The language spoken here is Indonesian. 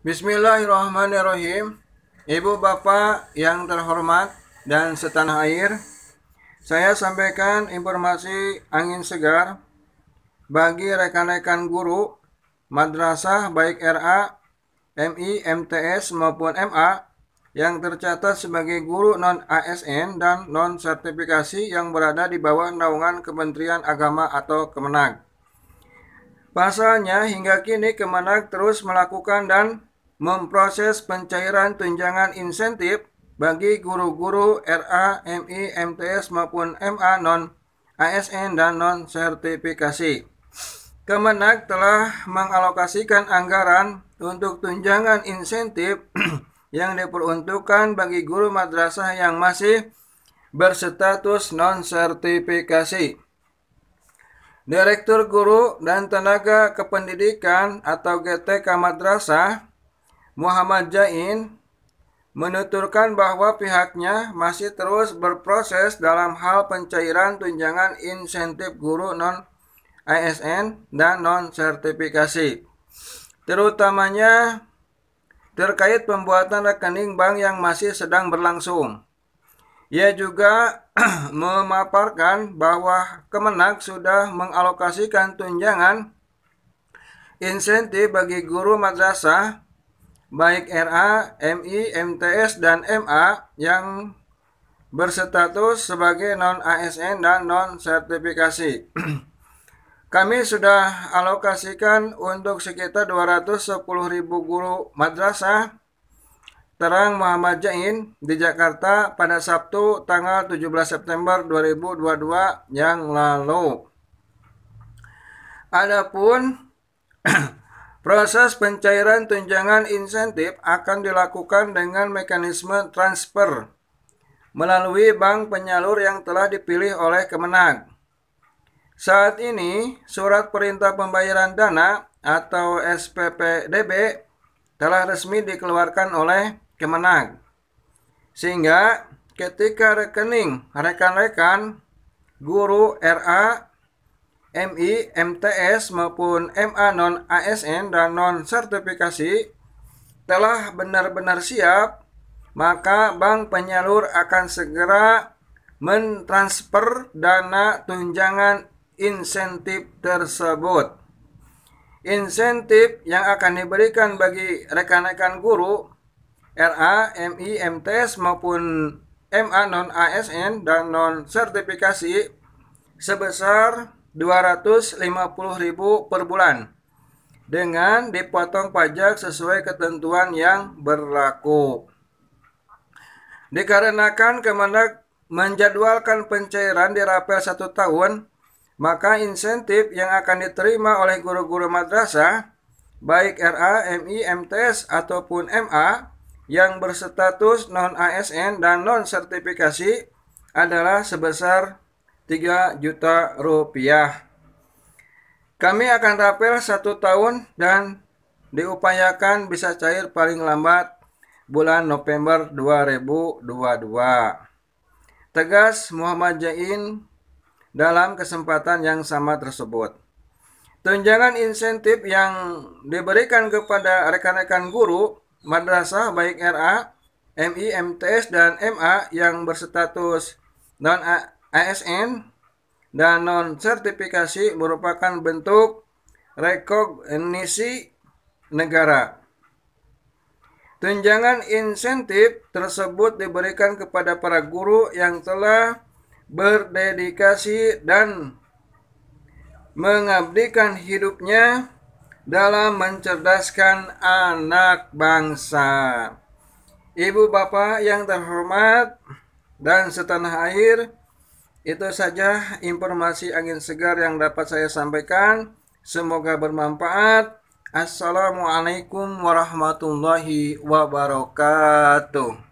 Bismillahirrahmanirrahim. Ibu bapak yang terhormat dan setanah air, saya sampaikan informasi angin segar bagi rekan-rekan guru madrasah baik RA, MI, MTS maupun MA yang tercatat sebagai guru non ASN dan non sertifikasi yang berada di bawah naungan Kementerian Agama atau Kemenag. Pasalnya hingga kini Kemenag terus melakukan dan memproses pencairan tunjangan insentif bagi guru-guru RA, MI, MTS maupun MA non ASN dan non sertifikasi. Kemenag telah mengalokasikan anggaran untuk tunjangan insentif yang diperuntukkan bagi guru madrasah yang masih berstatus non-sertifikasi. Direktur Guru dan Tenaga Kependidikan atau GTK Madrasah Muhammad Jain menuturkan bahwa pihaknya masih terus berproses dalam hal pencairan tunjangan insentif guru non ASN dan non sertifikasi terutamanya terkait pembuatan rekening bank yang masih sedang berlangsung. Ia juga memaparkan bahwa Kemenak sudah mengalokasikan tunjangan insentif bagi guru madrasah baik RA, MI, MTS, dan MA yang berstatus sebagai non-ASN dan non-sertifikasi. Kami sudah alokasikan untuk sekitar 210.000 guru madrasah Terang Muhammad Jain di Jakarta pada Sabtu tanggal 17 September 2022 yang lalu. Adapun Proses pencairan tunjangan insentif akan dilakukan dengan mekanisme transfer melalui bank penyalur yang telah dipilih oleh Kemenang. Saat ini, surat perintah pembayaran dana atau SPPDB telah resmi dikeluarkan oleh Kemenag, Sehingga ketika rekening rekan-rekan guru RA MI, MTS maupun MA non ASN dan non sertifikasi telah benar-benar siap, maka bank penyalur akan segera mentransfer dana tunjangan insentif tersebut. Insentif yang akan diberikan bagi rekan-rekan guru RA, MI, MTS maupun MA non ASN dan non sertifikasi sebesar 250.000 per bulan dengan dipotong pajak sesuai ketentuan yang berlaku. Dikarenakan Kemendak menjadwalkan pencairan di rapel satu tahun, maka insentif yang akan diterima oleh guru-guru madrasah, baik RA, MI, MTS, ataupun MA, yang berstatus non-ASN dan non-sertifikasi adalah sebesar 3 juta rupiah. Kami akan rapel satu tahun dan diupayakan bisa cair paling lambat bulan November 2022. Tegas Muhammad Jain dalam kesempatan yang sama tersebut. Tunjangan insentif yang diberikan kepada rekan-rekan guru madrasah baik RA, MI, MTS, dan MA yang berstatus non ASN dan non-sertifikasi merupakan bentuk rekognisi negara. Tunjangan insentif tersebut diberikan kepada para guru yang telah berdedikasi dan mengabdikan hidupnya dalam mencerdaskan anak bangsa. Ibu bapak yang terhormat dan setanah air, itu saja informasi angin segar yang dapat saya sampaikan. Semoga bermanfaat. Assalamualaikum warahmatullahi wabarakatuh.